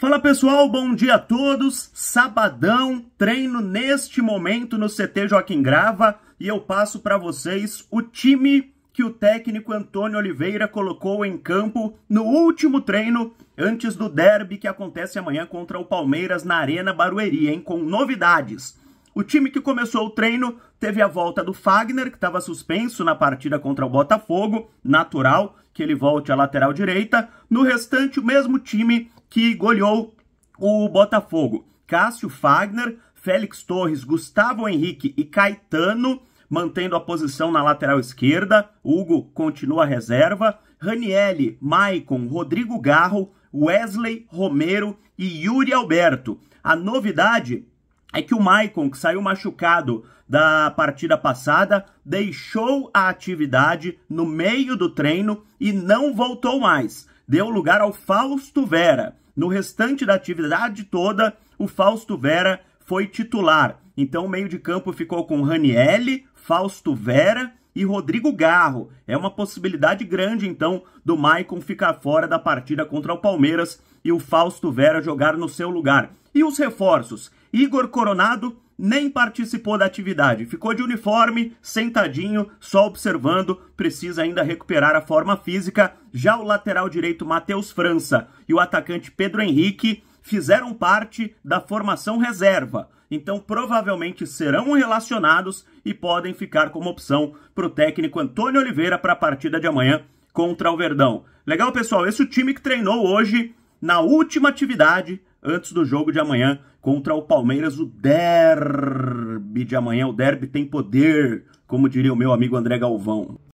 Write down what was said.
Fala pessoal, bom dia a todos. Sabadão, treino neste momento no CT Joaquim Grava e eu passo para vocês o time que o técnico Antônio Oliveira colocou em campo no último treino antes do derby que acontece amanhã contra o Palmeiras na Arena Barueri, hein, com novidades. O time que começou o treino teve a volta do Fagner, que estava suspenso na partida contra o Botafogo, natural que ele volte à lateral direita. No restante, o mesmo time que goleou o Botafogo. Cássio Fagner, Félix Torres, Gustavo Henrique e Caetano mantendo a posição na lateral esquerda. Hugo continua reserva. Ranielli, Maicon, Rodrigo Garro, Wesley Romero e Yuri Alberto. A novidade é que o Maicon, que saiu machucado da partida passada, deixou a atividade no meio do treino e não voltou mais deu lugar ao Fausto Vera. No restante da atividade toda, o Fausto Vera foi titular. Então o meio de campo ficou com Ranielle, Fausto Vera e Rodrigo Garro. É uma possibilidade grande, então, do Maicon ficar fora da partida contra o Palmeiras e o Fausto Vera jogar no seu lugar. E os reforços? Igor Coronado nem participou da atividade, ficou de uniforme, sentadinho, só observando, precisa ainda recuperar a forma física. Já o lateral direito Matheus França e o atacante Pedro Henrique fizeram parte da formação reserva, então provavelmente serão relacionados e podem ficar como opção para o técnico Antônio Oliveira para a partida de amanhã contra o Verdão. Legal, pessoal? Esse é o time que treinou hoje na última atividade antes do jogo de amanhã contra o Palmeiras, o derby de amanhã. O derby tem poder, como diria o meu amigo André Galvão.